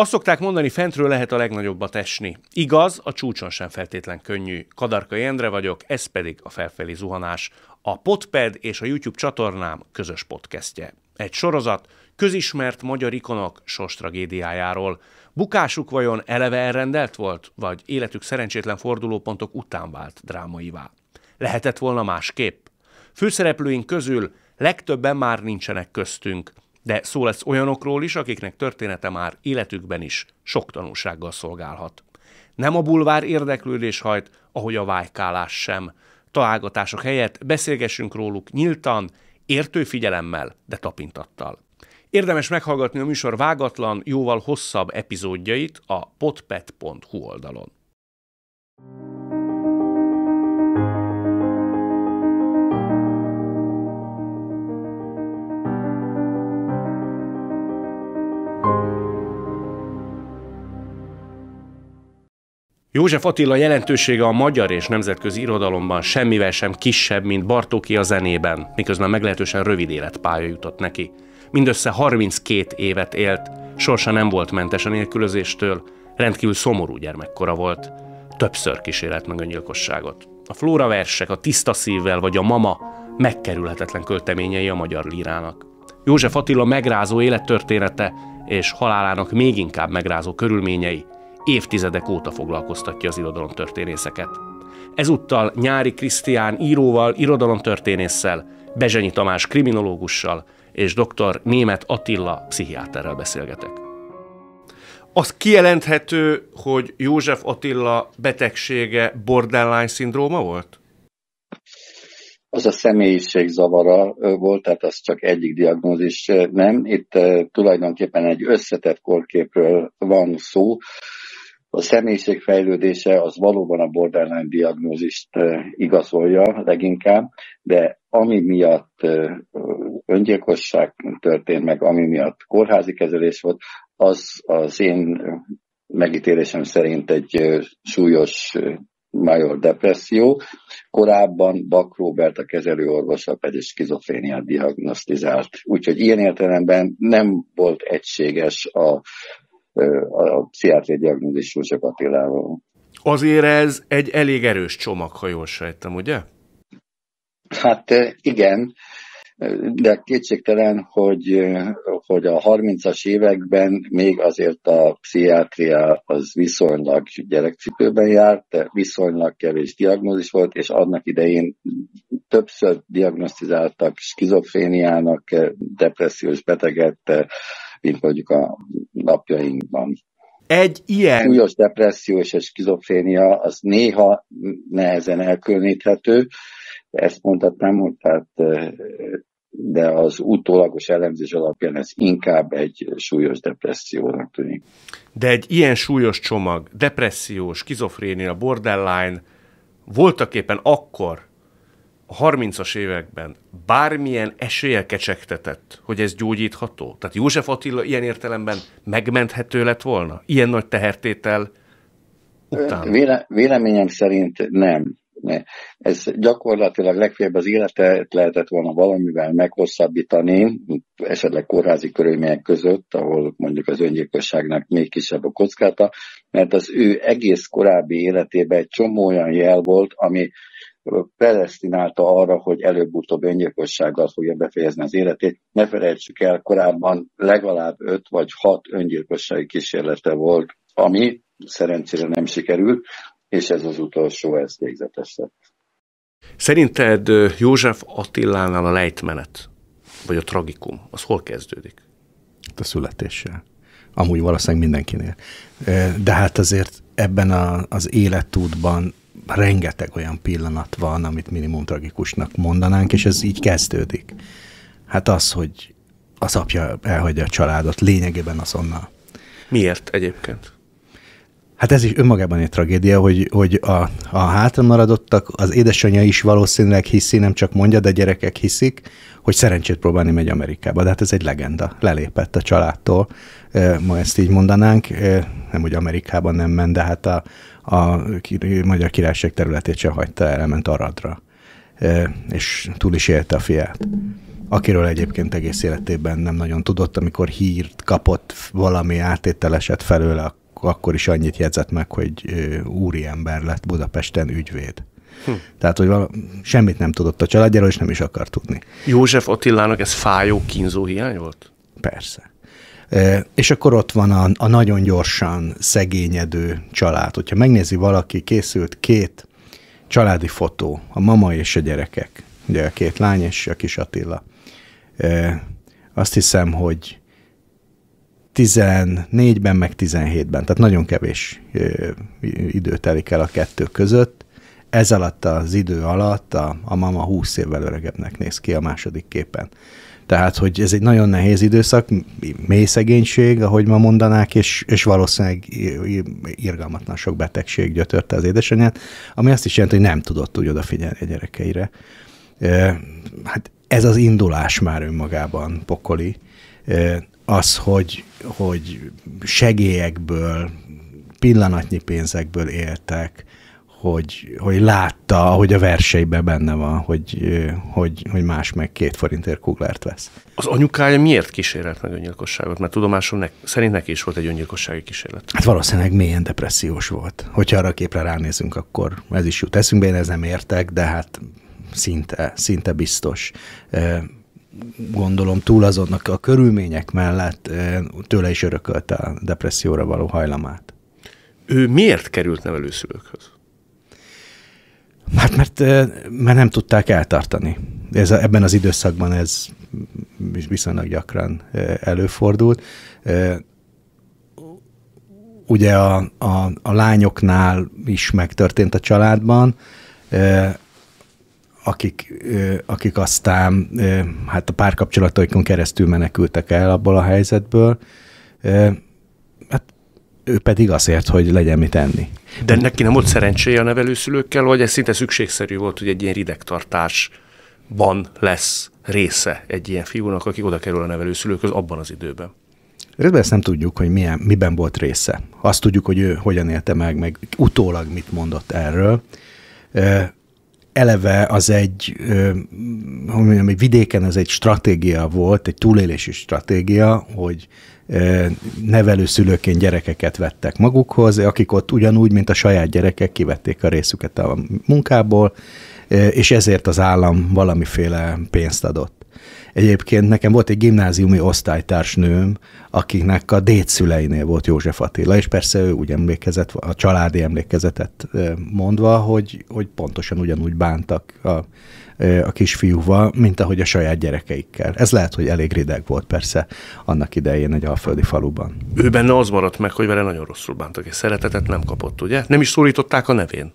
Azt szokták mondani, fentről lehet a legnagyobbat esni. Igaz, a csúcson sem feltétlen könnyű. Kadarka Jendre vagyok, ez pedig a felfelé zuhanás. A Podped és a YouTube csatornám közös podcastje. Egy sorozat közismert magyar ikonok sors tragédiájáról. Bukásuk vajon eleve elrendelt volt, vagy életük szerencsétlen fordulópontok után vált drámaivá? Lehetett volna másképp? Főszereplőink közül legtöbben már nincsenek köztünk – de szó lesz olyanokról is, akiknek története már életükben is sok tanulsággal szolgálhat. Nem a bulvár érdeklődés hajt, ahogy a vájkálás sem. Találgatások helyett beszélgessünk róluk nyíltan, értő figyelemmel, de tapintattal. Érdemes meghallgatni a műsor vágatlan, jóval hosszabb epizódjait a potpet.hu oldalon. thank you József Attila jelentősége a magyar és nemzetközi irodalomban semmivel sem kisebb, mint Bartóki a zenében, miközben meglehetősen rövid életpálya jutott neki. Mindössze 32 évet élt, sorsa nem volt mentes a nélkülözéstől, rendkívül szomorú gyermekkora volt. Többször kísérelt meg öngyilkosságot. A flóra versek, a tiszta szívvel vagy a mama megkerülhetetlen költeményei a magyar lírának. József Attila megrázó élettörténete és halálának még inkább megrázó körülményei – évtizedek óta foglalkoztatja az irodalomtörténészeket. Ezúttal Nyári Krisztián íróval, irodalomtörténésszel, Bezsenyi Tamás kriminológussal és dr. Német Attila pszichiáterrel beszélgetek. Az kijelenthető, hogy József Attila betegsége borderline szindróma volt? az a személyiség zavara volt, tehát az csak egyik diagnózis nem. Itt tulajdonképpen egy összetett korképről van szó, a személyiség fejlődése az valóban a borderline diagnózist eh, igazolja leginkább, de ami miatt eh, öngyilkosság történt meg, ami miatt kórházi kezelés volt, az az én megítélésem szerint egy eh, súlyos major depresszió. Korábban Bak Robert a kezelőorvosa pedig skizofréniát diagnosztizált. Úgyhogy ilyen értelemben nem volt egységes a a pszichiátriai diagnózis csak Attilával. Azért ez egy elég erős csomag, ha jól sejtem, ugye? Hát igen, de kétségtelen, hogy, hogy a 30-as években még azért a pszichiátria az viszonylag gyerekcipőben járt, viszonylag kevés diagnózis volt, és annak idején többször diagnosztizáltak skizofréniának depressziós beteget, mint mondjuk a napjainkban. Egy ilyen... Súlyos depresszió és a skizofrénia az néha nehezen elkülöníthető, ezt mondhatnám, hogy tehát, de az utólagos elemzés alapján ez inkább egy súlyos depressziónak tűnik. De egy ilyen súlyos csomag, depresszió, skizofrénia, borderline voltak éppen akkor a 30-as években bármilyen esélye kecsegtetett, hogy ez gyógyítható? Tehát József Attila ilyen értelemben megmenthető lett volna? Ilyen nagy tehertétel után? Véle, véleményem szerint nem. Ez gyakorlatilag legfeljebb az életet lehetett volna valamivel meghosszabbítani, esetleg kórházi körülmények között, ahol mondjuk az öngyilkosságnak még kisebb a kockáta, mert az ő egész korábbi életében egy csomó olyan jel volt, ami predestinálta arra, hogy előbb-utóbb öngyilkossággal fogja befejezni az életét. Ne felejtsük el, korábban legalább öt vagy hat öngyilkossági kísérlete volt, ami szerencsére nem sikerült, és ez az utolsó, ez végzetes lett. Szerinted József Attilánál a lejtmenet, vagy a tragikum, az hol kezdődik? A születéssel. Amúgy valószínűleg mindenkinél. De hát azért ebben a, az életútban rengeteg olyan pillanat van, amit minimum tragikusnak mondanánk, és ez így kezdődik. Hát az, hogy az apja elhagyja a családot, lényegében azonnal. Miért egyébként? Hát ez is önmagában egy tragédia, hogy, hogy a, a hátra maradottak, az édesanyja is valószínűleg hiszi, nem csak mondja, de gyerekek hiszik, hogy szerencsét próbálni megy Amerikába. De hát ez egy legenda, lelépett a családtól, ma ezt így mondanánk, nem hogy Amerikában nem ment, de hát a, a Magyar Királyság területét se hagyta el, elment Aradra, és túl is élte a fiát akiről egyébként egész életében nem nagyon tudott, amikor hírt kapott, valami átételeset felőle, akkor is annyit jegyzett meg, hogy úri ember lett Budapesten ügyvéd. Hm. Tehát, hogy valami, semmit nem tudott a családjáról, és nem is akar tudni. József Attilának ez fájó kínzó hiány volt? Persze. És akkor ott van a, a nagyon gyorsan szegényedő család. Hogyha megnézi valaki, készült két családi fotó, a mama és a gyerekek, ugye a két lány és a kis Attila. Azt hiszem, hogy 14-ben, meg 17-ben, tehát nagyon kevés idő telik el a kettő között. Ez alatt az idő alatt a, a mama 20 évvel öregebbnek néz ki a második képen. Tehát, hogy ez egy nagyon nehéz időszak, mély szegénység, ahogy ma mondanák, és, és valószínűleg irgalmatlan sok betegség gyötörte az édesanyját, ami azt is jelenti, hogy nem tudott úgy odafigyelni a gyerekeire. Hát ez az indulás már önmagában pokoli. Az, hogy, hogy segélyekből, pillanatnyi pénzekből éltek, hogy, hogy látta, hogy a verseiben benne van, hogy, hogy, hogy más meg két forintért kuglárt vesz. Az anyukája miért kísérelt meg öngyilkosságot? Mert tudomásom ne, szerint neki is volt egy öngyilkossági kísérlet. Hát valószínűleg mélyen depressziós volt. Hogyha arra a képre ránézünk, akkor ez is jut eszünkbe, én ez nem értek, de hát szinte, szinte biztos gondolom túl azonnak a körülmények mellett tőle is örökölte a depresszióra való hajlamát. Ő miért került nevelőszülőkhöz? Hát mert, mert nem tudták eltartani. Ez, ebben az időszakban ez viszonylag gyakran előfordult. Ugye a, a, a lányoknál is megtörtént a családban, akik, akik aztán hát a párkapcsolataikon keresztül menekültek el abból a helyzetből, ő pedig azért, hogy legyen mit enni. De neki nem volt szerencséje a nevelőszülőkkel, vagy ez szinte szükségszerű volt, hogy egy ilyen ridegtartásban lesz része egy ilyen fiúnak, aki oda kerül a nevelőszülőkhöz abban az időben? Részben ezt nem tudjuk, hogy milyen, miben volt része. Azt tudjuk, hogy ő hogyan élte meg, meg utólag mit mondott erről. Eleve az egy, hogy mondjam, egy vidéken ez egy stratégia volt, egy túlélési stratégia, hogy nevelőszülőként gyerekeket vettek magukhoz, akik ott ugyanúgy, mint a saját gyerekek kivették a részüket a munkából, és ezért az állam valamiféle pénzt adott. Egyébként nekem volt egy gimnáziumi osztálytársnőm, akinek a dédszüleinél volt József Attila, és persze ő úgy emlékezett, a családi emlékezetet mondva, hogy, hogy pontosan ugyanúgy bántak a a kisfiúval, mint ahogy a saját gyerekeikkel. Ez lehet, hogy elég rideg volt persze annak idején egy alföldi faluban. Ő benne az maradt meg, hogy vele nagyon rosszul bántak, és szeretetet nem kapott, ugye? Nem is szólították a nevén.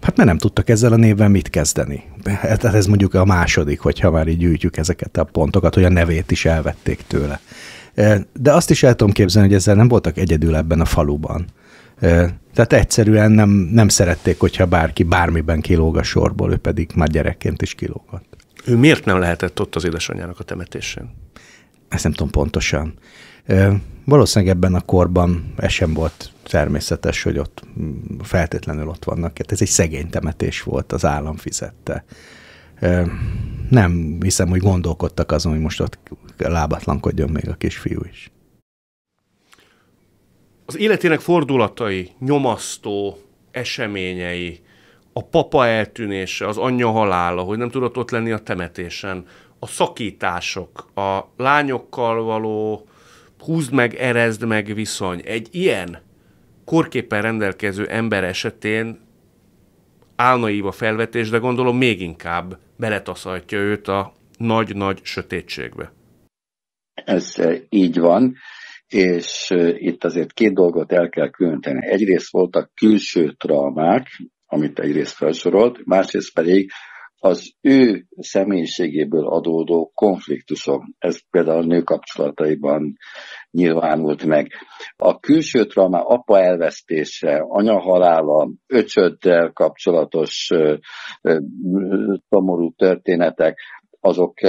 Hát mert nem tudtak ezzel a névvel mit kezdeni. Hát ez mondjuk a második, hogyha már így gyűjtjük ezeket a pontokat, hogy a nevét is elvették tőle. De azt is el tudom képzelni, hogy ezzel nem voltak egyedül ebben a faluban. Tehát egyszerűen nem, nem szerették, hogyha bárki bármiben kilóg a sorból, ő pedig már gyerekként is kilógott. Ő miért nem lehetett ott az édesanyjának a temetésén? Ezt nem tudom pontosan. Valószínűleg ebben a korban ez sem volt természetes, hogy ott mm, feltétlenül ott vannak. Hát ez egy szegény temetés volt, az állam fizette. Nem hiszem, hogy gondolkodtak azon, hogy most ott lábatlankodjon még a kisfiú is az életének fordulatai, nyomasztó eseményei, a papa eltűnése, az anyja halála, hogy nem tudott ott lenni a temetésen, a szakítások, a lányokkal való húzd meg, erezd meg viszony. Egy ilyen korképpen rendelkező ember esetén álnaív a felvetés, de gondolom még inkább beletaszaltja őt a nagy-nagy sötétségbe. Ez így van és itt azért két dolgot el kell különteni. Egyrészt voltak külső traumák, amit egyrészt felsorolt, másrészt pedig az ő személyiségéből adódó konfliktusok. Ez például a nő kapcsolataiban nyilvánult meg. A külső trauma apa elvesztése, anya halála, öcsöddel kapcsolatos szomorú történetek, azok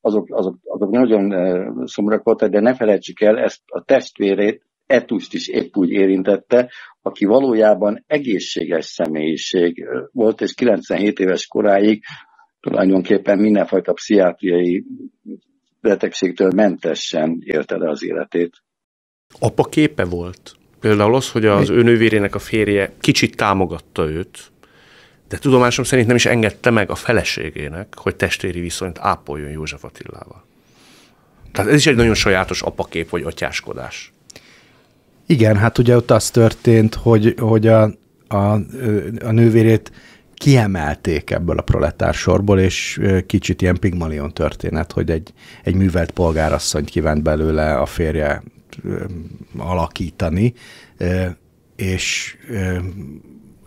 azok, azok, azok nagyon eh, szomorúak voltak, de ne felejtsük el, ezt a testvérét Etust is épp úgy érintette, aki valójában egészséges személyiség eh, volt, és 97 éves koráig tulajdonképpen mindenfajta pszichiátriai betegségtől mentesen élte le az életét. Apa képe volt? Például az, hogy az önővérének a férje kicsit támogatta őt, de tudomásom szerint nem is engedte meg a feleségének, hogy testvéri viszonyt ápoljon József Attilával. Tehát ez is egy nagyon sajátos apakép vagy atyáskodás. Igen, hát ugye ott az történt, hogy, hogy a, a, a nővérét kiemelték ebből a proletár sorból, és kicsit ilyen pigmalion történet, hogy egy, egy művelt polgárasszonyt kívánt belőle a férje alakítani, és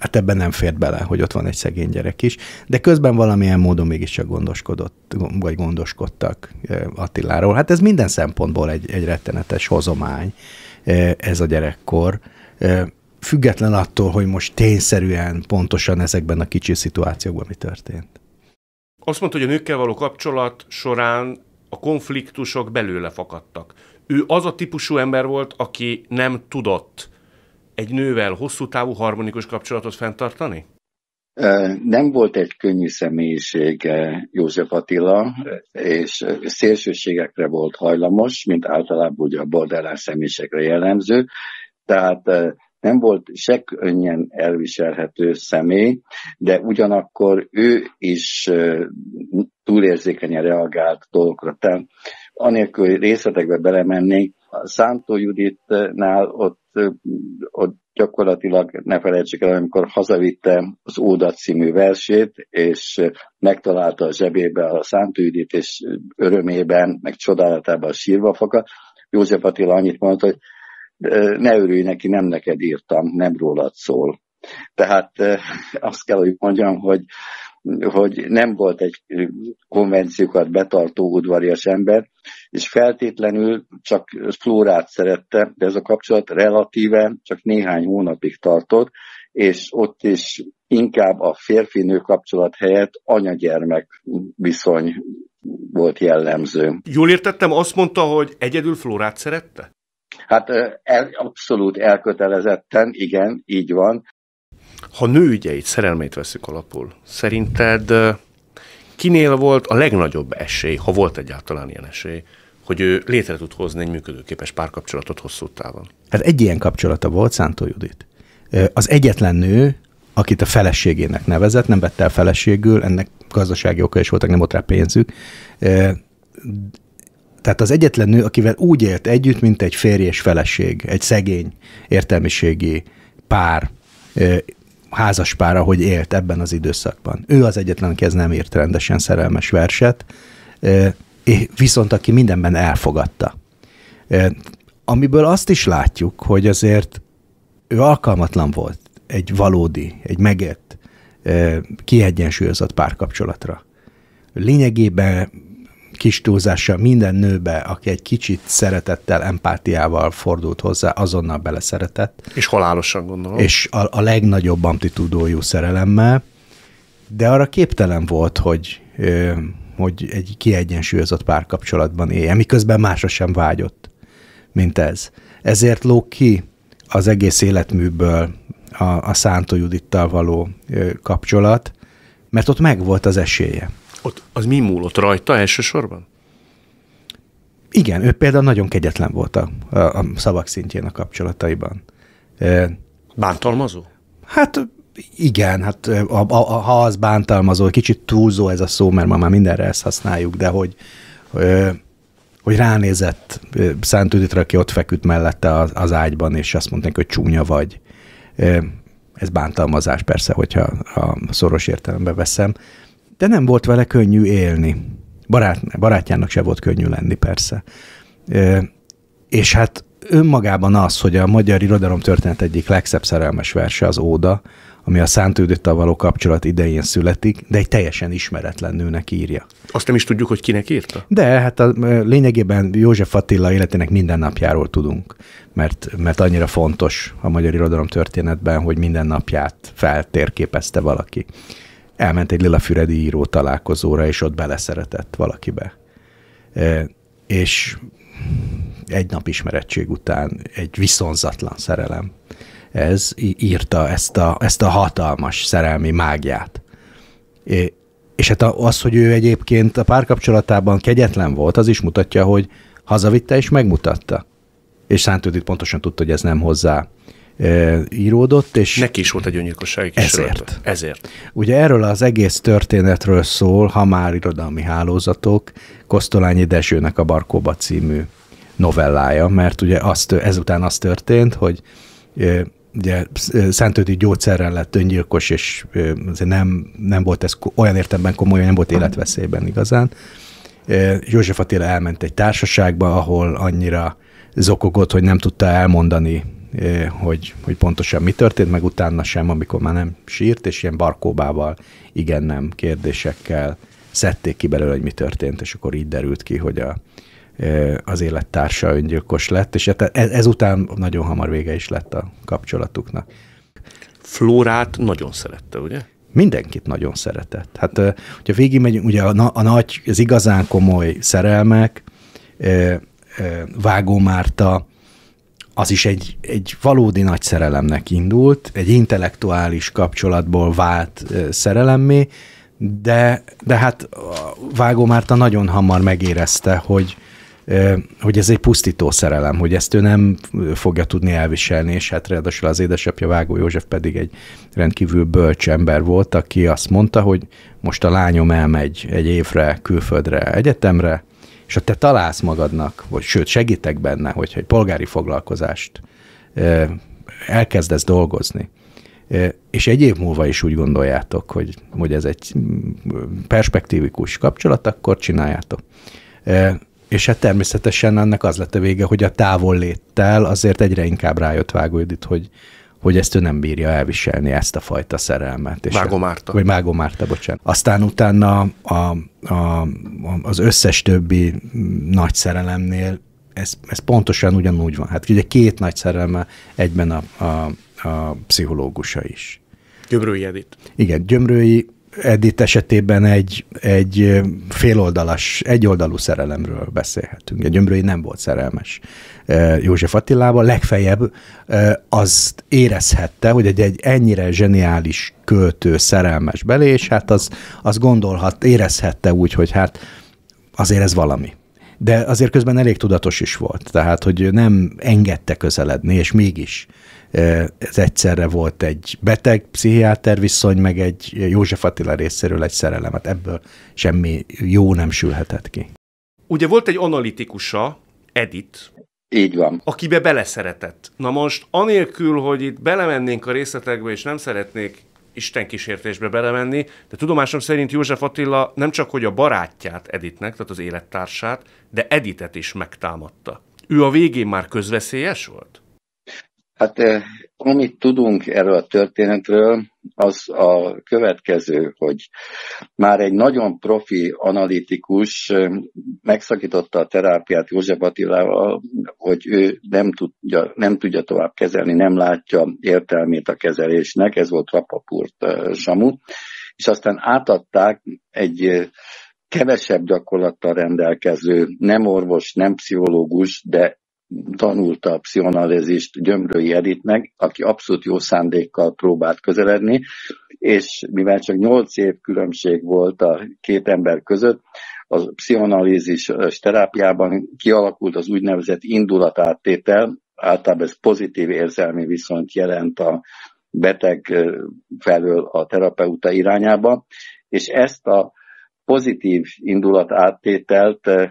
hát ebben nem fért bele, hogy ott van egy szegény gyerek is, de közben valamilyen módon mégiscsak gondoskodott, vagy gondoskodtak eh, Attiláról. Hát ez minden szempontból egy, egy rettenetes hozomány, eh, ez a gyerekkor eh, független attól, hogy most tényszerűen pontosan ezekben a kicsi szituációkban mi történt. Azt mondta, hogy a nőkkel való kapcsolat során a konfliktusok belőle fakadtak. Ő az a típusú ember volt, aki nem tudott egy nővel hosszú távú harmonikus kapcsolatot fenntartani? Nem volt egy könnyű személyiség József Attila, és szélsőségekre volt hajlamos, mint általában ugye a borderline személyiségre jellemző, tehát nem volt se könnyen elviselhető személy, de ugyanakkor ő is túlérzékenyen reagált dolgokra. Tehát anélkül, hogy részletekbe belemennék, a Szántó Juditnál ott, ott gyakorlatilag ne felejtsük el, amikor hazavitte az Óda című versét, és megtalálta a zsebébe a Szántó Judit, és örömében, meg csodálatában sírva fakadt. József Attila annyit mondta, hogy ne örülj neki, nem neked írtam, nem rólad szól. Tehát azt kell, hogy mondjam, hogy hogy nem volt egy konvenciókat betartó udvarias ember, és feltétlenül csak Flórát szerette, de ez a kapcsolat relatíven csak néhány hónapig tartott, és ott is inkább a férfi-nő kapcsolat helyett anyagyermek viszony volt jellemző. Jól értettem, azt mondta, hogy egyedül Flórát szerette? Hát el, abszolút elkötelezetten, igen, így van ha nőügyeit, szerelmét veszük alapul, szerinted kinél volt a legnagyobb esély, ha volt egyáltalán ilyen esély, hogy ő létre tud hozni egy működőképes párkapcsolatot hosszú távon? Hát egy ilyen kapcsolata volt Szántó Judit. Az egyetlen nő, akit a feleségének nevezett, nem vette el feleségül, ennek gazdasági oka is voltak, nem volt rá pénzük. Tehát az egyetlen nő, akivel úgy élt együtt, mint egy férj és feleség, egy szegény értelmiségi pár, házaspára, hogy élt ebben az időszakban. Ő az egyetlen, aki ez nem írt rendesen szerelmes verset, viszont aki mindenben elfogadta. Amiből azt is látjuk, hogy azért ő alkalmatlan volt egy valódi, egy megért, kiegyensúlyozott párkapcsolatra. Lényegében kis túlzással minden nőbe, aki egy kicsit szeretettel, empátiával fordult hozzá, azonnal beleszeretett. És halálosan gondolom. És a, a legnagyobb amplitúdójú szerelemmel, de arra képtelen volt, hogy, hogy egy kiegyensúlyozott párkapcsolatban éljen, miközben másra sem vágyott, mint ez. Ezért lók ki az egész életműből a, a Szántó Judittal való kapcsolat, mert ott megvolt az esélye. Ott, az mi múlott rajta elsősorban? Igen, ő például nagyon kegyetlen volt a, a, a szavak szintjén a kapcsolataiban. Bántalmazó? Hát igen, hát a, a, a, ha az bántalmazó, kicsit túlzó ez a szó, mert ma már mindenre ezt használjuk, de hogy hogy ránézett Szent Üdítre, aki ott feküdt mellette az, az ágyban, és azt mondták, hogy csúnya vagy. ez bántalmazás persze, hogyha a szoros értelembe veszem, de nem volt vele könnyű élni. Barát, barátjának se volt könnyű lenni, persze. E, és hát önmagában az, hogy a magyar irodalom történet egyik legszebb szerelmes verse az Óda, ami a szántődöttel való kapcsolat idején születik, de egy teljesen ismeretlen nőnek írja. Azt nem is tudjuk, hogy kinek írta? De, hát a, lényegében József Attila életének minden napjáról tudunk, mert, mert annyira fontos a magyar irodalom történetben, hogy minden napját feltérképezte valaki elment egy Füredi író találkozóra, és ott beleszeretett valakibe. E, és egy nap ismerettség után egy viszonzatlan szerelem. Ez írta ezt a, ezt a hatalmas szerelmi mágiát. E, és hát az, hogy ő egyébként a párkapcsolatában kegyetlen volt, az is mutatja, hogy hazavitte és megmutatta. És Szántődit pontosan tudta, hogy ez nem hozzá e, íródott. És Neki is volt egy öngyilkossági kísérlet. Ezért. ezért. Ugye erről az egész történetről szól, ha már irodalmi hálózatok, Kosztolányi Dezsőnek a Barkóba című novellája, mert ugye azt, ezután az történt, hogy e, ugye e, szentődi gyógyszerrel lett öngyilkos, és e, azért nem, nem volt ez olyan értemben komoly, nem volt életveszélyben igazán. E, József Attila elment egy társaságba, ahol annyira zokogott, hogy nem tudta elmondani hogy, hogy pontosan mi történt, meg utána sem, amikor már nem sírt, és ilyen barkóbával, igen-nem kérdésekkel szedték ki belőle, hogy mi történt, és akkor így derült ki, hogy a, az élettársa öngyilkos lett, és hát ez, ezután nagyon hamar vége is lett a kapcsolatuknak. Flórát nagyon szerette, ugye? Mindenkit nagyon szeretett. Hát, hogyha végigmegyünk, ugye a, a nagy, az igazán komoly szerelmek, Vágó Márta az is egy, egy valódi nagy szerelemnek indult, egy intellektuális kapcsolatból vált szerelemmé, de, de hát Vágó Márta nagyon hamar megérezte, hogy, hogy ez egy pusztító szerelem, hogy ezt ő nem fogja tudni elviselni, és hát ráadásul az édesapja Vágó József pedig egy rendkívül bölcs ember volt, aki azt mondta, hogy most a lányom elmegy egy évre külföldre egyetemre, és ha te találsz magadnak, vagy sőt segítek benne, hogyha egy polgári foglalkozást elkezdesz dolgozni, és egy év múlva is úgy gondoljátok, hogy, hogy ez egy perspektívikus kapcsolat, akkor csináljátok. És hát természetesen ennek az lett a vége, hogy a távol léttel azért egyre inkább rájött Vágó hogy, hogy ezt ő nem bírja elviselni, ezt a fajta szerelmet. És Mágo Márta. Vagy Mágo Márta, bocsánat. Aztán utána a, a, az összes többi nagy szerelemnél ez, ez pontosan ugyanúgy van. Hát ugye két nagy szerelme egyben a, a, a pszichológusa is. Gyömrői Edith. Igen, Gyömrői Edith esetében egy, egy féloldalas, egyoldalú szerelemről beszélhetünk. Egy ömrői nem volt szerelmes József Attilában, legfeljebb azt érezhette, hogy egy, egy ennyire zseniális költő szerelmes belé, és hát az, az gondolhat, érezhette úgy, hogy hát azért ez valami de azért közben elég tudatos is volt, tehát hogy nem engedte közeledni, és mégis Eh, ez egyszerre volt egy beteg-pszichiáter viszony, meg egy József Attila részéről egy Hát Ebből semmi jó nem sülhetett ki. Ugye volt egy analitikusa, Edit, így van. Akibe beleszeretett. Na most, anélkül, hogy itt belemennénk a részletekbe, és nem szeretnék Isten kísértésbe belemenni, de tudomásom szerint József Attila nem csak hogy a barátját Editnek, tehát az élettársát, de Editet is megtámadta. Ő a végén már közveszélyes volt? Hát eh, amit tudunk erről a történetről, az a következő, hogy már egy nagyon profi analitikus eh, megszakította a terápiát József Attilával, hogy ő nem tudja, nem tudja tovább kezelni, nem látja értelmét a kezelésnek, ez volt Rapapurt eh, Samu, és aztán átadták egy kevesebb gyakorlattal rendelkező, nem orvos, nem pszichológus, de tanulta a pszichonalizést Gyömrői Editnek, aki abszolút jó szándékkal próbált közeledni, és mivel csak 8 év különbség volt a két ember között, a pszichonalizis terápiában kialakult az úgynevezett indulatáttétel, általában ez pozitív érzelmi viszont jelent a beteg felől a terapeuta irányába, és ezt a pozitív indulat áttételt eh,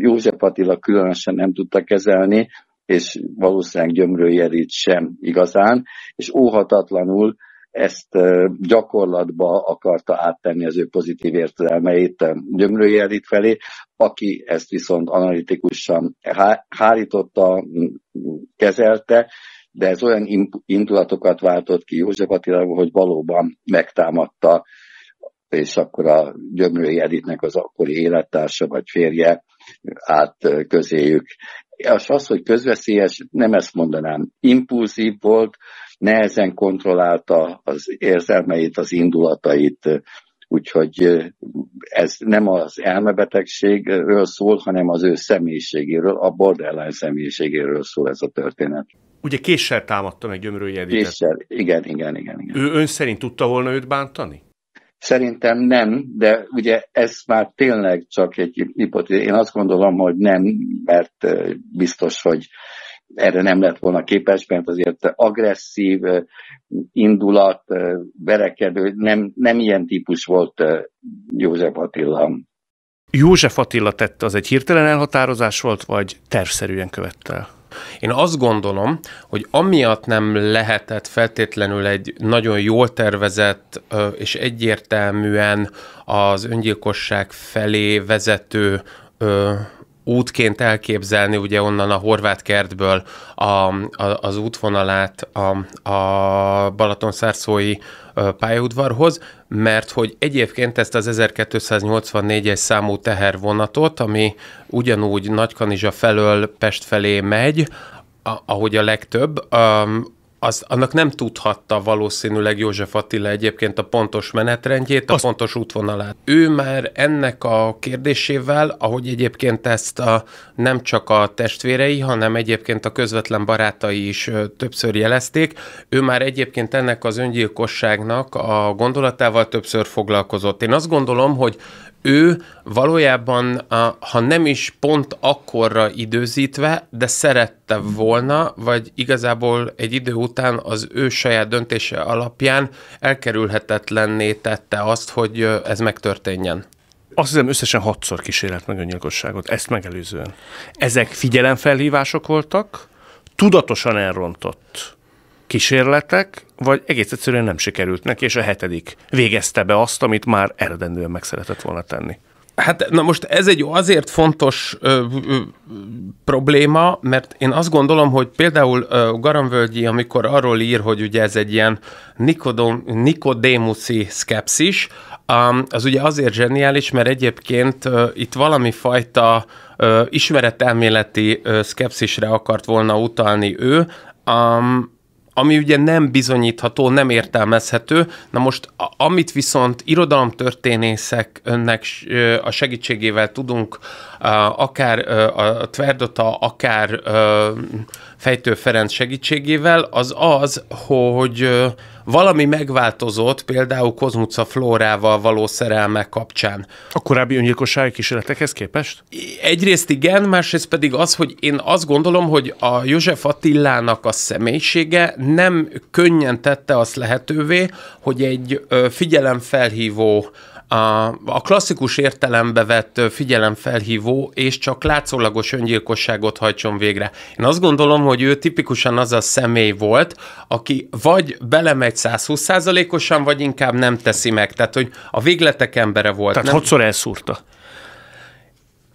József Attila különösen nem tudta kezelni, és valószínűleg Gyömrői sem igazán, és óhatatlanul ezt eh, gyakorlatba akarta áttenni az ő pozitív értelmeit Gyömrői felé, aki ezt viszont analitikusan hárította, kezelte, de ez olyan indulatokat váltott ki József Attila, hogy valóban megtámadta és akkor a Gyömrői Editnek az akkori élettársa vagy férje át közéjük. És az, hogy közveszélyes, nem ezt mondanám. Impulzív volt, nehezen kontrollálta az érzelmeit, az indulatait, úgyhogy ez nem az elmebetegségről szól, hanem az ő személyiségéről, a borderline személyiségéről szól ez a történet. Ugye késsel támadta meg Gyömrői Editet. Késsel, igen, igen, igen. igen. Ő ön szerint tudta volna őt bántani? Szerintem nem, de ugye ez már tényleg csak egy hipotézis. Én azt gondolom, hogy nem, mert biztos, hogy erre nem lett volna képes, mert azért agresszív indulat, verekedő, nem, nem ilyen típus volt József Attila. József Attila tette, az egy hirtelen elhatározás volt, vagy tervszerűen követte el? Én azt gondolom, hogy amiatt nem lehetett feltétlenül egy nagyon jól tervezett és egyértelműen az öngyilkosság felé vezető útként elképzelni ugye onnan a horvát kertből a, a, az útvonalát a, a Balatonszárszói pályaudvarhoz, mert hogy egyébként ezt az 1284-es számú tehervonatot, ami ugyanúgy Nagykanizsa felől Pest felé megy, ahogy a legtöbb, az, annak nem tudhatta valószínűleg József Attila egyébként a pontos menetrendjét, a Azt... pontos útvonalát. Ő már ennek a kérdésével, ahogy egyébként ezt a, nem csak a testvérei, hanem egyébként a közvetlen barátai is többször jelezték, ő már egyébként ennek az öngyilkosságnak a gondolatával többször foglalkozott. Én azt gondolom, hogy ő valójában, ha nem is pont akkorra időzítve, de szerette volna, vagy igazából egy idő után az ő saját döntése alapján elkerülhetetlenné tette azt, hogy ez megtörténjen. Azt hiszem összesen hatszor kísérelt meg öngyilkosságot, ezt megelőzően. Ezek figyelemfelhívások voltak, tudatosan elrontott kísérletek, vagy egész egyszerűen nem sikerült neki, és a hetedik végezte be azt, amit már eredendően meg szeretett volna tenni. Hát na most ez egy azért fontos ö, ö, probléma, mert én azt gondolom, hogy például ö, Garamvölgyi, amikor arról ír, hogy ugye ez egy ilyen Nikodémuszi szkepszis, um, az ugye azért zseniális, mert egyébként ö, itt valami fajta ö, ismeretelméleti szkepszisre akart volna utalni ő, um, ami ugye nem bizonyítható, nem értelmezhető. Na most, amit viszont irodalomtörténészek önnek a segítségével tudunk, akár a Tverdota, akár Fejtő Ferenc segítségével, az az, hogy valami megváltozott, például Kozmuca Flórával való szerelme kapcsán. A korábbi öngyilkossági kísérletekhez képest? Egyrészt igen, másrészt pedig az, hogy én azt gondolom, hogy a József Attilának a személyisége nem könnyen tette azt lehetővé, hogy egy figyelemfelhívó a klasszikus értelembe vett figyelemfelhívó és csak látszólagos öngyilkosságot hajtson végre. Én azt gondolom, hogy ő tipikusan az a személy volt, aki vagy belemegy 120%-osan, vagy inkább nem teszi meg. Tehát, hogy a végletek embere volt. Tehát nem... hatszor elszúrta.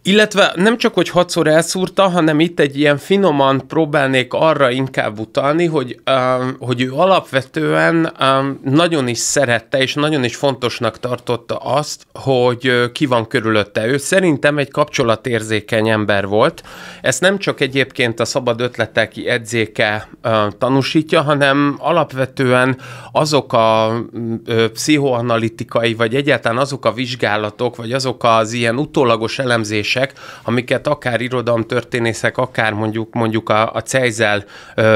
Illetve nem csak, hogy hatszor elszúrta, hanem itt egy ilyen finoman próbálnék arra inkább utalni, hogy, um, hogy ő alapvetően um, nagyon is szerette, és nagyon is fontosnak tartotta azt, hogy ki van körülötte. Ő szerintem egy kapcsolatérzékeny ember volt. Ezt nem csak egyébként a szabad ötletek edzéke tanúsítja, hanem alapvetően azok a pszichoanalitikai, vagy egyáltalán azok a vizsgálatok, vagy azok az ilyen utólagos elemzések, kérdések, amiket akár irodalomtörténészek, akár mondjuk mondjuk a, a Cejzel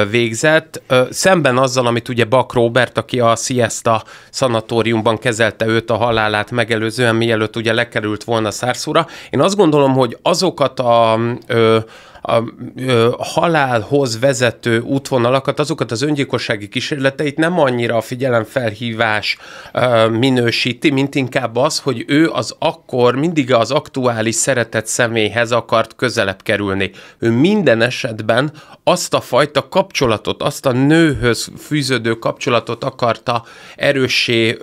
végzett, szemben azzal, amit ugye Bak Robert, aki a Siesta szanatóriumban kezelte őt a halálát megelőzően, mielőtt ugye lekerült volna szárszóra. Én azt gondolom, hogy azokat a ö, a halálhoz vezető útvonalakat, azokat az öngyilkossági kísérleteit nem annyira a figyelemfelhívás minősíti, mint inkább az, hogy ő az akkor mindig az aktuális szeretett személyhez akart közelebb kerülni. Ő minden esetben azt a fajta kapcsolatot, azt a nőhöz fűződő kapcsolatot akarta erőssé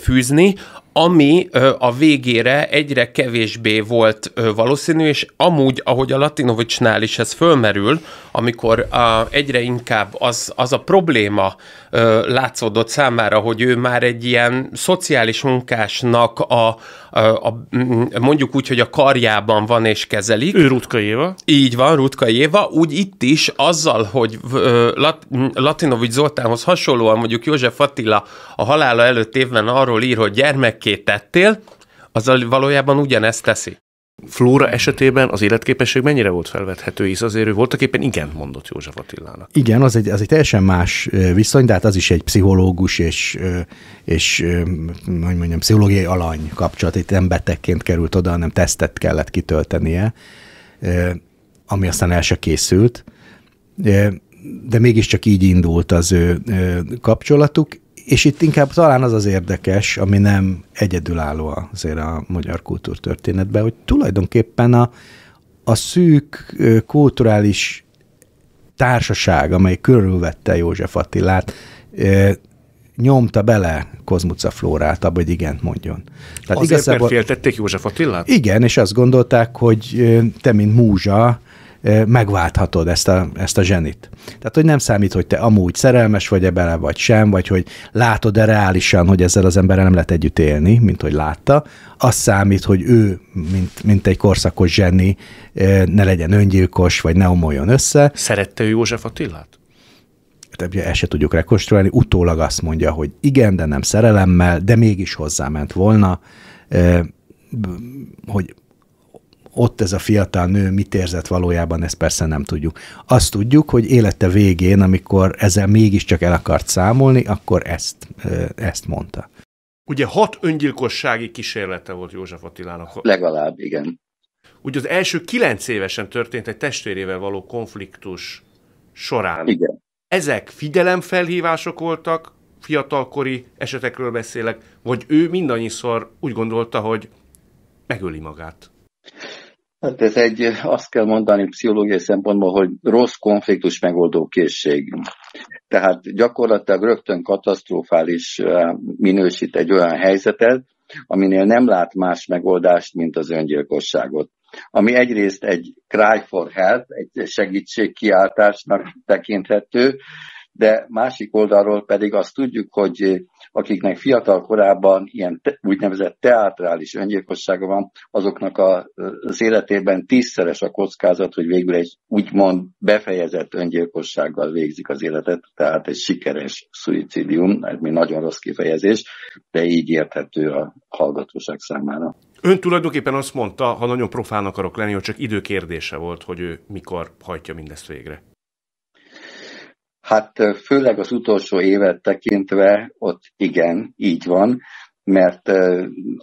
fűzni, ami a végére egyre kevésbé volt valószínű, és amúgy, ahogy a Latinovicsnál is ez fölmerül, amikor a, egyre inkább az, az a probléma ö, látszódott számára, hogy ő már egy ilyen szociális munkásnak a, a, a mondjuk úgy, hogy a karjában van és kezelik. Ő Rutka Éva. Így van, Rutka Éva. Úgy itt is azzal, hogy ö, Lat, Latinovics Zoltánhoz hasonlóan mondjuk József Attila a halála előtt évben arról ír, hogy gyermekké tettél, azzal valójában ugyanezt teszi. Flóra esetében az életképesség mennyire volt felvethető, hisz azért ő voltak éppen igen mondott József Attilának. Igen, az egy, az egy teljesen más viszony, de hát az is egy pszichológus és, és hogy mondjam, pszichológiai alany kapcsolat. Itt nem betegként került oda, hanem tesztet kellett kitöltenie, ami aztán el se készült. De mégiscsak így indult az ő kapcsolatuk, és itt inkább talán az az érdekes, ami nem egyedülálló azért a magyar kultúrtörténetben, hogy tulajdonképpen a, a szűk kulturális társaság, amely körülvette József Attilát, nyomta bele Kozmuca Flórát abba, hogy igent mondjon. Tehát Azért, igazából, mert féltették József Attilát? Igen, és azt gondolták, hogy te, mint múzsa, megválthatod ezt a, ezt a zsenit. Tehát, hogy nem számít, hogy te amúgy szerelmes vagy-e bele, vagy sem, vagy hogy látod-e reálisan, hogy ezzel az emberrel nem lehet együtt élni, mint hogy látta. Az számít, hogy ő, mint, mint egy korszakos zseni, ne legyen öngyilkos, vagy ne omoljon össze. Szerette ő József Attilát? Hát, ugye ezt se tudjuk rekonstruálni, utólag azt mondja, hogy igen, de nem szerelemmel, de mégis hozzáment volna, hogy ott ez a fiatal nő mit érzett valójában, ezt persze nem tudjuk. Azt tudjuk, hogy élete végén, amikor ezzel mégiscsak el akart számolni, akkor ezt, ezt mondta. Ugye hat öngyilkossági kísérlete volt József Attilának. Legalább, igen. Ugye az első kilenc évesen történt egy testvérével való konfliktus során. Igen. Ezek figyelemfelhívások voltak, fiatalkori esetekről beszélek, vagy ő mindannyiszor úgy gondolta, hogy megöli magát. Hát ez egy, azt kell mondani pszichológiai szempontból, hogy rossz konfliktus megoldó készség. Tehát gyakorlatilag rögtön katasztrofális eh, minősít egy olyan helyzetet, aminél nem lát más megoldást, mint az öngyilkosságot. Ami egyrészt egy cry for help, egy segítségkiáltásnak tekinthető, de másik oldalról pedig azt tudjuk, hogy eh, akiknek fiatal korában ilyen te, úgynevezett teátrális öngyilkossága van, azoknak a, eh, az életében tízszeres a kockázat, hogy végül egy úgymond befejezett öngyilkossággal végzik az életet, tehát egy sikeres szuicidium, ez mi nagyon rossz kifejezés, de így érthető a hallgatóság számára. Ön tulajdonképpen azt mondta, ha nagyon profán akarok lenni, hogy csak időkérdése volt, hogy ő mikor hajtja mindezt végre. Hát főleg az utolsó évet tekintve ott igen, így van, mert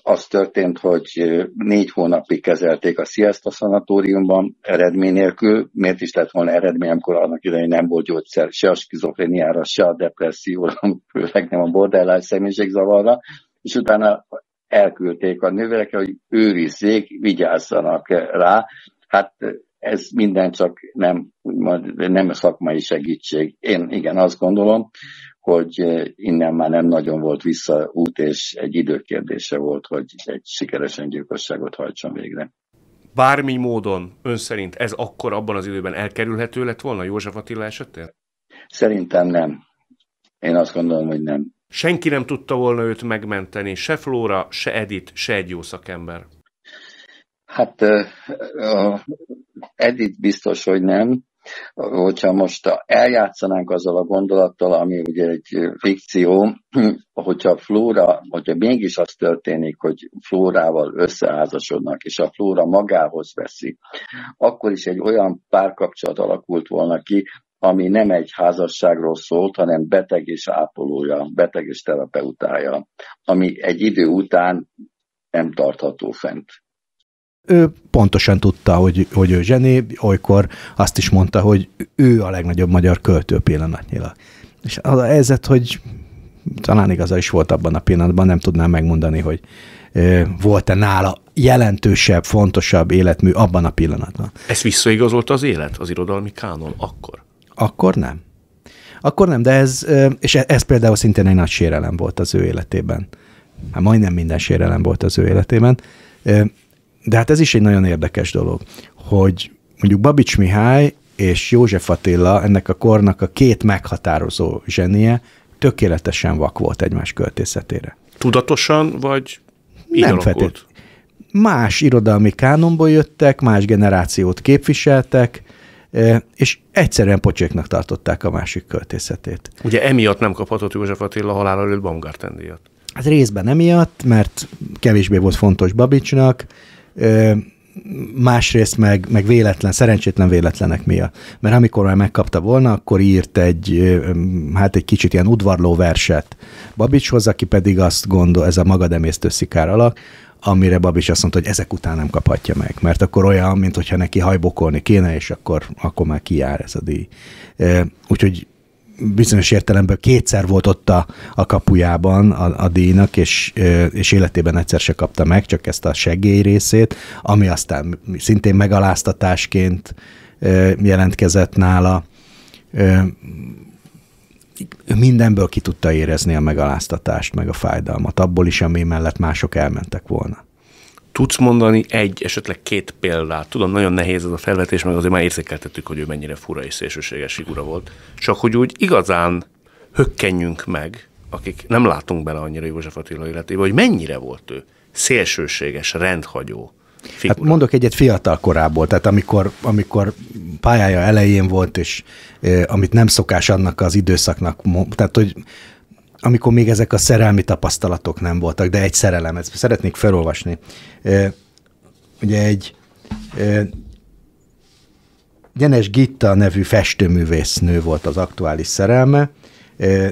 az történt, hogy négy hónapig kezelték a Siesta szanatóriumban eredmény nélkül. Miért is lett volna eredmény, amikor annak idején nem volt gyógyszer se a skizofréniára, se a depresszióra, főleg nem a borderline személyiségzavarra, és utána elküldték a nővérekre, hogy őrizzék, vigyázzanak rá. Hát ez minden csak nem, úgymond, nem szakmai segítség. Én igen azt gondolom, hogy eh, innen már nem nagyon volt visszaút, és egy időkérdése volt, hogy egy sikeresen gyilkosságot hajtson végre. Bármi módon ön szerint ez akkor abban az időben elkerülhető lett volna József Attila esetén? Szerintem nem. Én azt gondolom, hogy nem. Senki nem tudta volna őt megmenteni, se Flóra, se Edith, se egy jó szakember. Hát eh, Edith biztos, hogy nem, hogyha most eljátszanánk azzal a gondolattal, ami ugye egy fikció, hogyha flóra, hogyha mégis az történik, hogy flórával összeházasodnak, és a flóra magához veszi, akkor is egy olyan párkapcsolat alakult volna ki, ami nem egy házasságról szólt, hanem beteg és ápolója, beteg és terapeutája, ami egy idő után nem tartható fent ő pontosan tudta, hogy, hogy ő zseni, olykor azt is mondta, hogy ő a legnagyobb magyar költő pillanatnyilag. És az a helyzet, hogy talán igaza is volt abban a pillanatban, nem tudnám megmondani, hogy volt-e nála jelentősebb, fontosabb életmű abban a pillanatban. Ezt visszaigazolta az élet, az irodalmi kánon akkor? Akkor nem. Akkor nem, de ez, és e, ez például szintén egy nagy sérelem volt az ő életében. Hát majdnem minden sérelem volt az ő életében de hát ez is egy nagyon érdekes dolog, hogy mondjuk Babics Mihály és József Attila, ennek a kornak a két meghatározó zsenie, tökéletesen vak volt egymás költészetére. Tudatosan, vagy így Nem feltétlenül. Más irodalmi kánonból jöttek, más generációt képviseltek, e, és egyszerűen pocséknak tartották a másik költészetét. Ugye emiatt nem kaphatott József Attila halál előtt Baumgarten díjat? Hát részben emiatt, mert kevésbé volt fontos Babicsnak, másrészt meg, meg véletlen, szerencsétlen véletlenek miatt. Mert amikor már megkapta volna, akkor írt egy, hát egy kicsit ilyen udvarló verset Babicshoz, aki pedig azt gondol, ez a magademésztő szikár alak, amire Babics azt mondta, hogy ezek után nem kaphatja meg, mert akkor olyan, mint hogyha neki hajbokolni kéne, és akkor, akkor már kijár ez a díj. Úgyhogy bizonyos értelemben kétszer volt ott a, a kapujában a, a díjnak, és, és életében egyszer se kapta meg, csak ezt a segély részét, ami aztán szintén megaláztatásként jelentkezett nála. Mindenből ki tudta érezni a megaláztatást, meg a fájdalmat, abból is, ami mellett mások elmentek volna. Tudsz mondani egy, esetleg két példát? Tudom, nagyon nehéz ez a felvetés, meg azért már érzékeltettük, hogy ő mennyire fura és szélsőséges figura volt. Csak hogy úgy igazán hökkenjünk meg, akik nem látunk bele annyira József Attila életébe, hogy mennyire volt ő szélsőséges, rendhagyó, figura. Hát mondok egyet fiatal korából, tehát amikor, amikor pályája elején volt, és eh, amit nem szokás annak az időszaknak, tehát hogy amikor még ezek a szerelmi tapasztalatok nem voltak, de egy szerelem, ezt szeretnék felolvasni. Ugye egy Gyenes Gitta nevű festőművésznő volt az aktuális szerelme,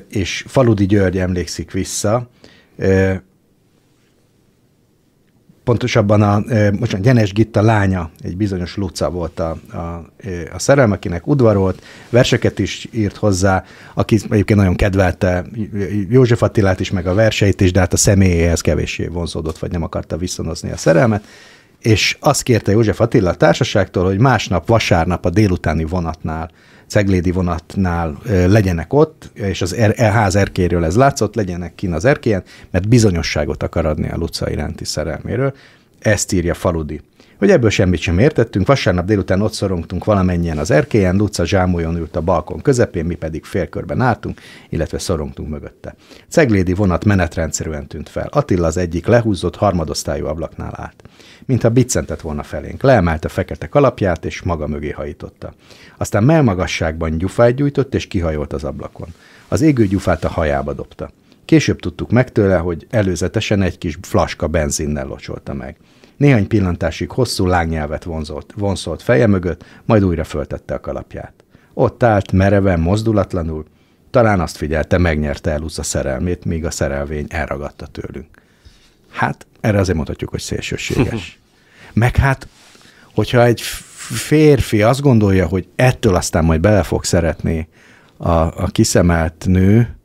és Faludi György emlékszik vissza, pontosabban a, e, a Gyenes Gitta lánya, egy bizonyos Luca volt a, a, e, a szerelem, akinek udvarolt, verseket is írt hozzá, aki egyébként nagyon kedvelte József Attilát is, meg a verseit is, de hát a személyéhez kevéssé vonzódott, vagy nem akarta viszonozni a szerelmet, és azt kérte József Attila a társaságtól, hogy másnap, vasárnap a délutáni vonatnál Ceglédi vonatnál legyenek ott, és az er, e, ház erkéről ez látszott, legyenek kin az erkélyen, mert bizonyosságot akar adni a Luca iránti szerelméről. Ezt írja Faludi hogy ebből semmit sem értettünk. Vasárnap délután ott szorongtunk valamennyien az erkélyen, Luca zsámoljon ült a balkon közepén, mi pedig félkörben álltunk, illetve szorongtunk mögötte. Ceglédi vonat menetrendszerűen tűnt fel. Attila az egyik lehúzott harmadosztályú ablaknál állt. Mintha biccentett volna felénk, leemelte fekete kalapját és maga mögé hajította. Aztán melmagasságban gyufát gyújtott és kihajolt az ablakon. Az égő gyufát a hajába dobta. Később tudtuk meg tőle, hogy előzetesen egy kis flaska benzinnel locsolta meg. Néhány pillantásig hosszú lángnyelvet vonzolt, vonszolt feje mögött, majd újra föltette a kalapját. Ott állt, mereven, mozdulatlanul, talán azt figyelte, megnyerte el a szerelmét, míg a szerelvény elragadta tőlünk. Hát, erre azért mondhatjuk, hogy szélsőséges. Meg hát, hogyha egy férfi azt gondolja, hogy ettől aztán majd bele fog szeretni a, a kiszemelt nő,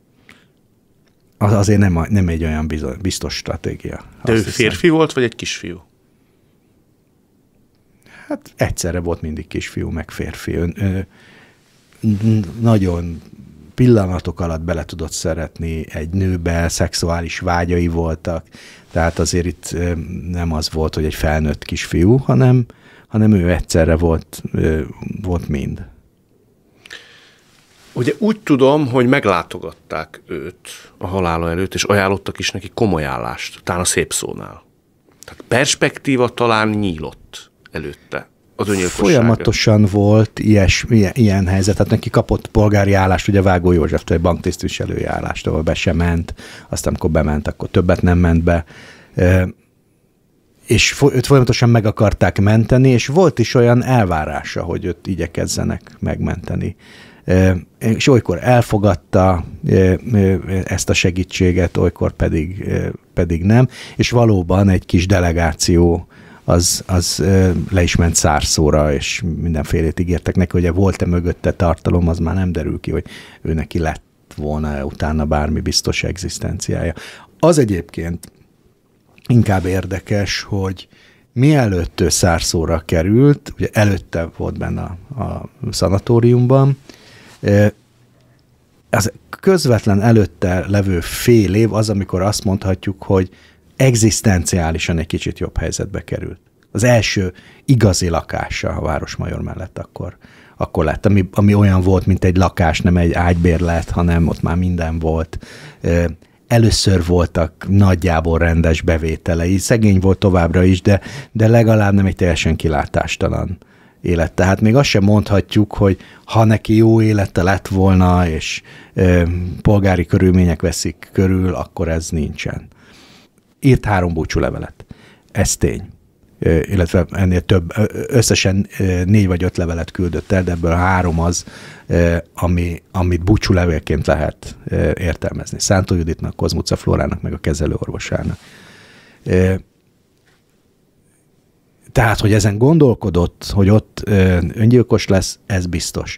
az azért nem, nem egy olyan biztos stratégia. De ő hiszem. férfi volt, vagy egy kisfiú? hát egyszerre volt mindig kisfiú meg férfi. Ön, ö, nagyon pillanatok alatt bele tudott szeretni egy nőbe, szexuális vágyai voltak, tehát azért itt nem az volt, hogy egy felnőtt kisfiú, hanem, hanem ő egyszerre volt, volt mind. Ugye úgy tudom, hogy meglátogatták őt a halála előtt, és ajánlottak is neki komoly állást, talán a szép szónál. Tehát perspektíva talán nyílott előtte az Folyamatosan volt ilyes, ilyen, ilyen helyzet, tehát neki kapott polgári állást, ugye Vágó József, egy banktisztviselői állást, ahol be sem ment, aztán amikor bement, akkor többet nem ment be, e, és őt folyamatosan meg akarták menteni, és volt is olyan elvárása, hogy őt igyekezzenek megmenteni. E, és olykor elfogadta e, ezt a segítséget, olykor pedig, pedig nem, és valóban egy kis delegáció az, az le is ment szárszóra, és mindenfélét ígértek neki, hogy volt-e mögötte tartalom, az már nem derül ki, hogy ő neki lett volna utána bármi biztos egzisztenciája. Az egyébként inkább érdekes, hogy mielőtt ő szárszóra került, ugye előtte volt benne a, a szanatóriumban, az közvetlen előtte levő fél év az, amikor azt mondhatjuk, hogy egzisztenciálisan egy kicsit jobb helyzetbe került. Az első igazi lakása a Városmajor mellett akkor, akkor lett, ami, ami olyan volt, mint egy lakás, nem egy ágybérlet, hanem ott már minden volt. Először voltak nagyjából rendes bevételei, szegény volt továbbra is, de, de legalább nem egy teljesen kilátástalan élet. Tehát még azt sem mondhatjuk, hogy ha neki jó élete lett volna, és ö, polgári körülmények veszik körül, akkor ez nincsen írt három búcsú levelet. Ez tény illetve ennél több, összesen négy vagy öt levelet küldött el, de ebből három az, ami, amit búcsú levélként lehet értelmezni. Szántó Juditnak, Kozmuca Flórának, meg a kezelőorvosának. Tehát, hogy ezen gondolkodott, hogy ott öngyilkos lesz, ez biztos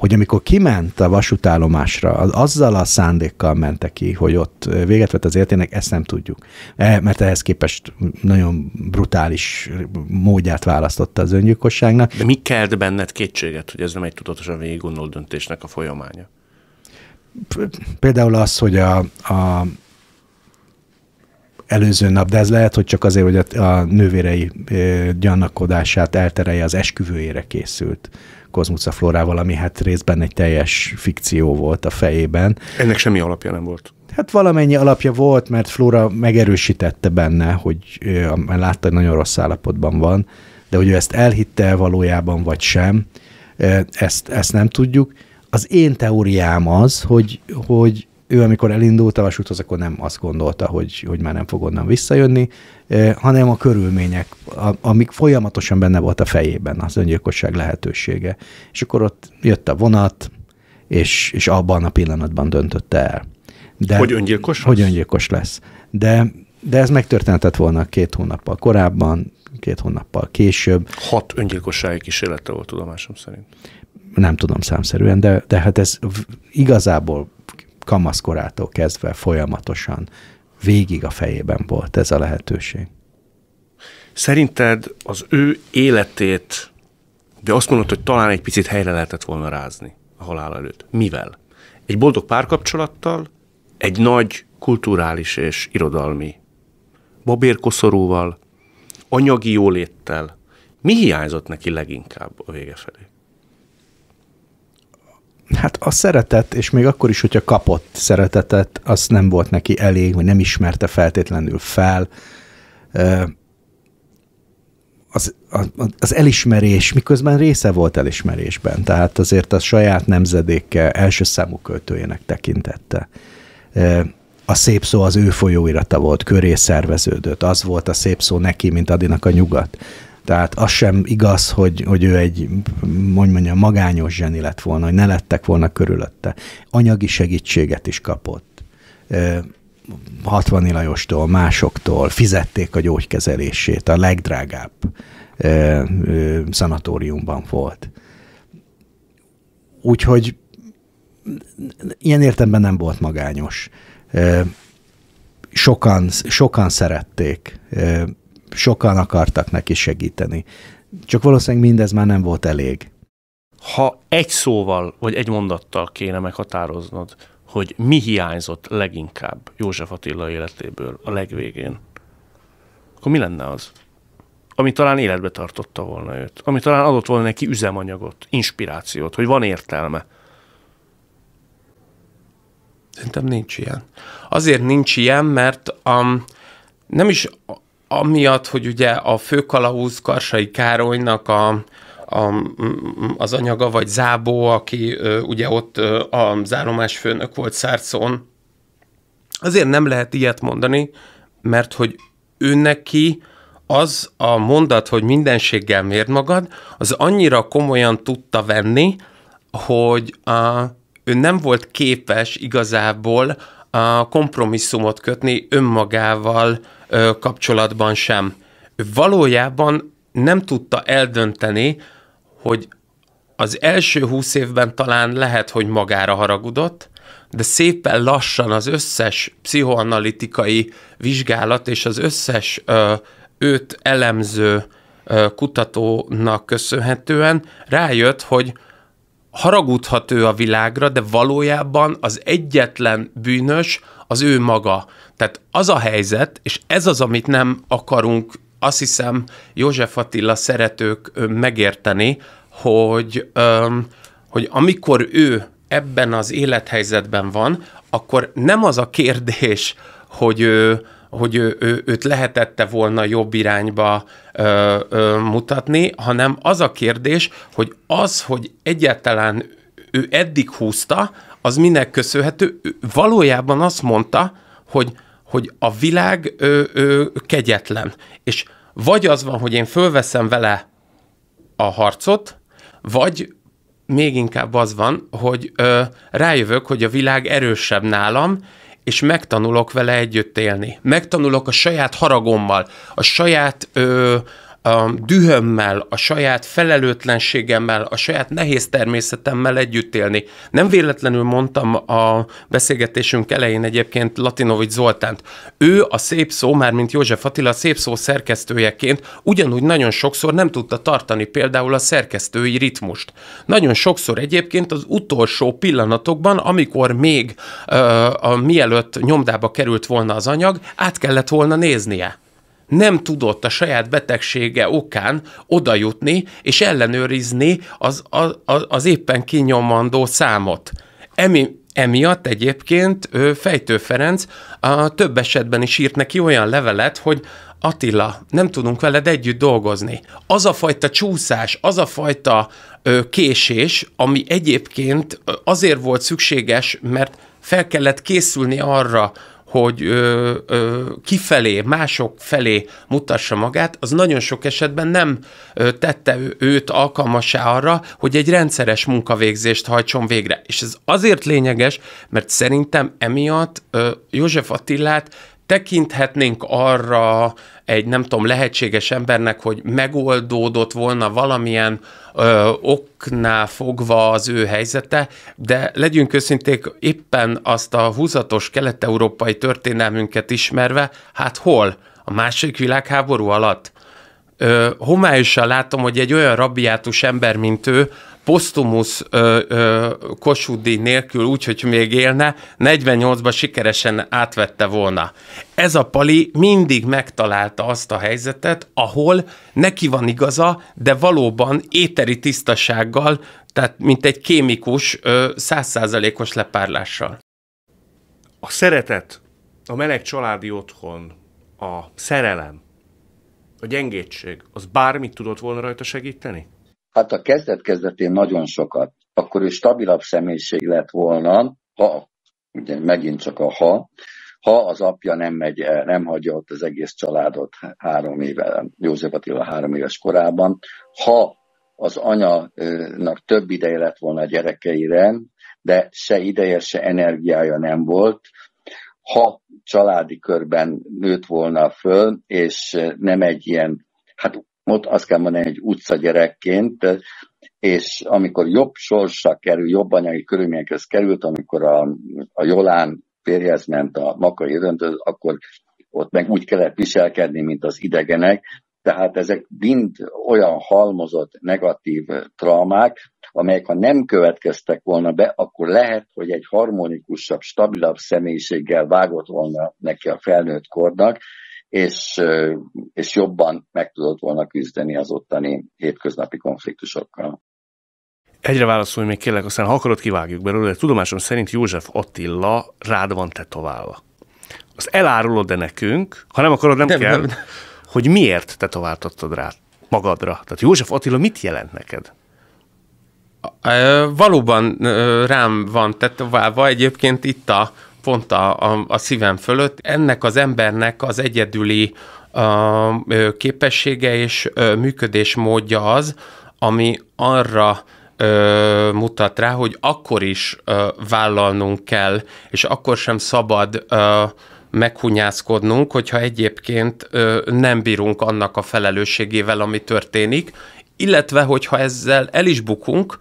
hogy amikor kiment a vasútállomásra, azzal a szándékkal mente ki, hogy ott véget vett az életének, ezt nem tudjuk. E, mert ehhez képest nagyon brutális módját választotta az öngyilkosságnak. De mi kelt benned kétséget, hogy ez nem egy tudatosan végig döntésnek a folyamánya? Például az, hogy a, a előző nap, de ez lehet, hogy csak azért, hogy a, a nővérei gyannakodását elterelje, az esküvőjére készült Kozmuca Flórával, ami hát részben egy teljes fikció volt a fejében. Ennek semmi alapja nem volt. Hát valamennyi alapja volt, mert Flóra megerősítette benne, hogy látta, hogy nagyon rossz állapotban van, de hogy ő ezt elhitte valójában, vagy sem, ezt, ezt nem tudjuk. Az én teóriám az, hogy, hogy ő amikor elindult a vasúthoz, akkor nem azt gondolta, hogy, hogy már nem fog onnan visszajönni, eh, hanem a körülmények, amik folyamatosan benne volt a fejében, az öngyilkosság lehetősége. És akkor ott jött a vonat, és, és abban a pillanatban döntötte el. De, hogy öngyilkos? Hogy öngyilkos lesz. De, de ez megtörténhetett volna két hónappal korábban, két hónappal később. Hat öngyilkossági kísérlete volt tudomásom szerint. Nem tudom számszerűen, de, de hát ez igazából kamaszkorától kezdve folyamatosan végig a fejében volt ez a lehetőség. Szerinted az ő életét, de azt mondod, hogy talán egy picit helyre lehetett volna rázni a halál előtt. Mivel? Egy boldog párkapcsolattal, egy nagy kulturális és irodalmi babérkoszorúval, anyagi jóléttel. Mi hiányzott neki leginkább a vége felé? hát a szeretet, és még akkor is, hogyha kapott szeretetet, az nem volt neki elég, vagy nem ismerte feltétlenül fel. Az, az elismerés, miközben része volt elismerésben, tehát azért a saját nemzedéke első számú költőjének tekintette. A szép szó az ő folyóirata volt, köré szerveződött, az volt a szép szó neki, mint Adinak a nyugat. Tehát az sem igaz, hogy, hogy ő egy, hogy mondjam, magányos zseni lett volna, hogy ne lettek volna körülötte. Anyagi segítséget is kapott. 60 Lajostól, másoktól fizették a gyógykezelését, a legdrágább szanatóriumban volt. Úgyhogy ilyen értemben nem volt magányos. sokan, sokan szerették sokan akartak neki segíteni. Csak valószínűleg mindez már nem volt elég. Ha egy szóval, vagy egy mondattal kéne meghatároznod, hogy mi hiányzott leginkább József Attila életéből a legvégén, akkor mi lenne az? Ami talán életbe tartotta volna őt, ami talán adott volna neki üzemanyagot, inspirációt, hogy van értelme. Szerintem nincs ilyen. Azért nincs ilyen, mert um, nem is amiatt, hogy ugye a főkalauz Karsai Károlynak a, a, az anyaga, vagy Zábó, aki ö, ugye ott ö, a záromás főnök volt Szárcon. Azért nem lehet ilyet mondani, mert hogy ő neki az a mondat, hogy mindenséggel mérd magad, az annyira komolyan tudta venni, hogy a, ő nem volt képes igazából a kompromisszumot kötni önmagával ö, kapcsolatban sem. Ő valójában nem tudta eldönteni, hogy az első húsz évben talán lehet, hogy magára haragudott, de szépen lassan az összes pszichoanalitikai vizsgálat és az összes ö, őt elemző ö, kutatónak köszönhetően rájött, hogy haragudhat ő a világra, de valójában az egyetlen bűnös az ő maga. Tehát az a helyzet, és ez az, amit nem akarunk, azt hiszem, József Attila szeretők megérteni, hogy, hogy amikor ő ebben az élethelyzetben van, akkor nem az a kérdés, hogy ő, hogy ő, ő, őt lehetette volna jobb irányba ö, ö, mutatni, hanem az a kérdés, hogy az, hogy egyáltalán ő eddig húzta, az minek köszönhető? Ő valójában azt mondta, hogy, hogy a világ ö, ö, kegyetlen. És vagy az van, hogy én fölveszem vele a harcot, vagy még inkább az van, hogy ö, rájövök, hogy a világ erősebb nálam, és megtanulok vele együtt élni. Megtanulok a saját haragommal, a saját ö, a dühömmel, a saját felelőtlenségemmel, a saját nehéz természetemmel együtt élni. Nem véletlenül mondtam a beszélgetésünk elején egyébként Latinovics Zoltánt. Ő a szép szó, már mint József Attila, a szép szó szerkesztőjeként ugyanúgy nagyon sokszor nem tudta tartani például a szerkesztői ritmust. Nagyon sokszor egyébként az utolsó pillanatokban, amikor még ö, a, mielőtt nyomdába került volna az anyag, át kellett volna néznie nem tudott a saját betegsége okán oda jutni és ellenőrizni az, az, az éppen kinyomandó számot. Emi, Emiatt egyébként Fejtő Ferenc a több esetben is írt neki olyan levelet, hogy Attila, nem tudunk veled együtt dolgozni. Az a fajta csúszás, az a fajta ö, késés, ami egyébként azért volt szükséges, mert fel kellett készülni arra, hogy ö, ö, kifelé, mások felé mutassa magát, az nagyon sok esetben nem ö, tette őt alkalmasá arra, hogy egy rendszeres munkavégzést hajtson végre. És ez azért lényeges, mert szerintem emiatt ö, József Attillát tekinthetnénk arra egy nem tudom, lehetséges embernek, hogy megoldódott volna valamilyen ö, oknál fogva az ő helyzete, de legyünk őszinték, éppen azt a húzatos kelet-európai történelmünket ismerve, hát hol? A második világháború alatt? homályosan látom, hogy egy olyan rabiátus ember, mint ő, posztumusz kosudi nélkül, úgy, hogy még élne, 48-ban sikeresen átvette volna. Ez a Pali mindig megtalálta azt a helyzetet, ahol neki van igaza, de valóban éteri tisztasággal, tehát mint egy kémikus, százszázalékos lepárlással. A szeretet, a meleg családi otthon, a szerelem, a gyengétség, az bármit tudott volna rajta segíteni? Hát a kezdet-kezdetén nagyon sokat. Akkor ő stabilabb személyiség lett volna, ha, ugye megint csak a ha, ha az apja nem megy el, nem hagyja ott az egész családot három éve, József Attila három éves korában, ha az anyanak több ideje lett volna a gyerekeire, de se ideje, se energiája nem volt, ha családi körben nőtt volna föl, és nem egy ilyen, hát ott azt kell mondani, egy utca gyerekként, és amikor jobb sorsa kerül, jobb anyagi körülményekhez került, amikor a, a Jolán férjhez ment a makai örömtöz, akkor ott meg úgy kellett viselkedni, mint az idegenek, tehát ezek mind olyan halmozott negatív traumák, amelyek ha nem következtek volna be, akkor lehet, hogy egy harmonikusabb, stabilabb személyiséggel vágott volna neki a felnőtt kornak, és, és jobban meg tudott volna küzdeni az ottani hétköznapi konfliktusokkal. Egyre válaszolj még kérlek, aztán ha akarod, kivágjuk belőle. Tudomásom szerint József Attila rád van tetoválva. Az elárulod-e nekünk, ha nem akarod, nem nem kell, nem, nem. hogy miért tetováltattad rá magadra? Tehát József Attila mit jelent neked? Valóban rám van tetoválva, egyébként itt a pont a, a, a szívem fölött. Ennek az embernek az egyedüli a, képessége és működésmódja az, ami arra ö, mutat rá, hogy akkor is ö, vállalnunk kell, és akkor sem szabad ö, meghunyászkodnunk, hogyha egyébként ö, nem bírunk annak a felelősségével, ami történik, illetve hogyha ezzel el is bukunk,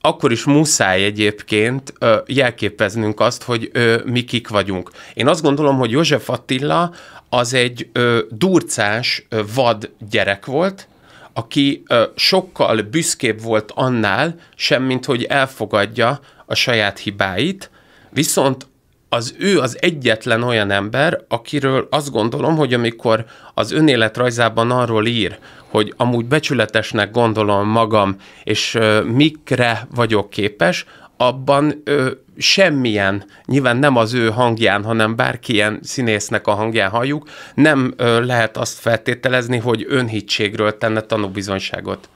akkor is muszáj egyébként ö, jelképeznünk azt, hogy ö, mi kik vagyunk. Én azt gondolom, hogy József Attila az egy ö, durcás, ö, vad gyerek volt, aki ö, sokkal büszkébb volt annál, semmint hogy elfogadja a saját hibáit, viszont az ő az egyetlen olyan ember, akiről azt gondolom, hogy amikor az önéletrajzában arról ír, hogy amúgy becsületesnek gondolom magam, és ö, mikre vagyok képes, abban ö, semmilyen, nyilván nem az ő hangján, hanem ilyen színésznek a hangján halljuk, nem ö, lehet azt feltételezni, hogy önhitségről tenne tanúbizonyságot.